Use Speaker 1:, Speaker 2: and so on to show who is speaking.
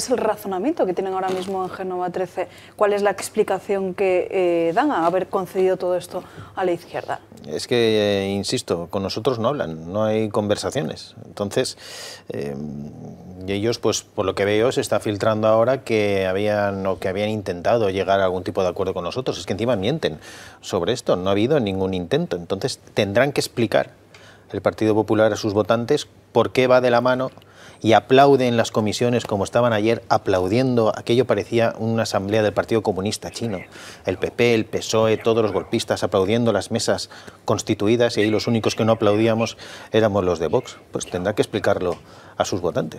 Speaker 1: es el razonamiento que tienen ahora mismo en Genova 13? ¿Cuál es la explicación que eh, dan a haber concedido todo esto a la izquierda?
Speaker 2: Es que, eh, insisto, con nosotros no hablan, no hay conversaciones. Entonces, eh, ellos, pues por lo que veo, se está filtrando ahora que habían o que habían intentado llegar a algún tipo de acuerdo con nosotros. Es que encima mienten sobre esto, no ha habido ningún intento. Entonces, tendrán que explicar el Partido Popular a sus votantes por qué va de la mano y aplauden las comisiones como estaban ayer aplaudiendo, aquello parecía una asamblea del Partido Comunista chino, el PP, el PSOE, todos los golpistas aplaudiendo las mesas constituidas y ahí los únicos que no aplaudíamos éramos los de Vox. Pues tendrá que explicarlo a sus votantes.